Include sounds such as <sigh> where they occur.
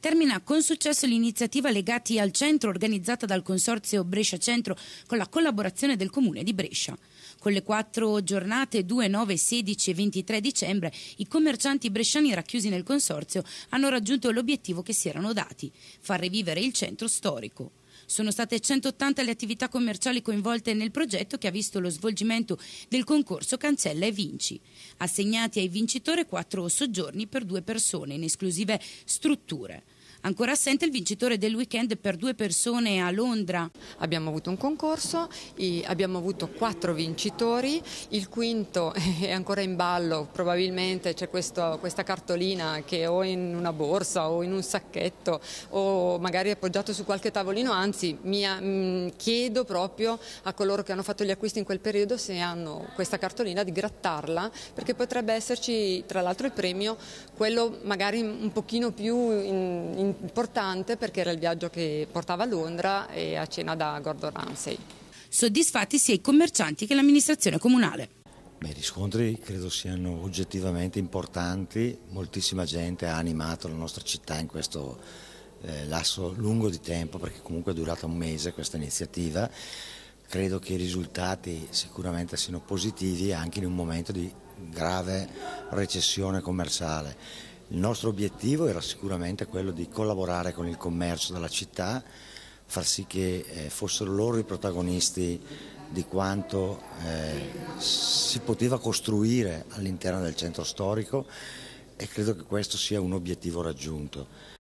termina con successo l'iniziativa legati al centro organizzata dal Consorzio Brescia Centro con la collaborazione del Comune di Brescia. Con le quattro giornate 2, 9, 16 e 23 dicembre i commercianti bresciani racchiusi nel consorzio hanno raggiunto l'obiettivo che si erano dati, far rivivere il centro storico. Sono state 180 le attività commerciali coinvolte nel progetto che ha visto lo svolgimento del concorso Cancella e Vinci. Assegnati ai vincitori quattro soggiorni per due persone in esclusive strutture. Ancora assente il vincitore del weekend per due persone a Londra. Abbiamo avuto un concorso, abbiamo avuto quattro vincitori, il quinto <laughs> è ancora in ballo, probabilmente c'è questa cartolina che ho in una borsa o in un sacchetto o magari appoggiato su qualche tavolino, anzi mi mm, chiedo proprio a coloro che hanno fatto gli acquisti in quel periodo se hanno questa cartolina di grattarla perché potrebbe esserci tra l'altro il premio, quello magari un pochino più in, in importante perché era il viaggio che portava a Londra e a cena da Gordon Ramsay. Soddisfatti sia i commercianti che l'amministrazione comunale. Beh, I riscontri credo siano oggettivamente importanti, moltissima gente ha animato la nostra città in questo eh, lasso lungo di tempo perché comunque è durata un mese questa iniziativa. Credo che i risultati sicuramente siano positivi anche in un momento di grave recessione commerciale il nostro obiettivo era sicuramente quello di collaborare con il commercio della città, far sì che eh, fossero loro i protagonisti di quanto eh, si poteva costruire all'interno del centro storico e credo che questo sia un obiettivo raggiunto.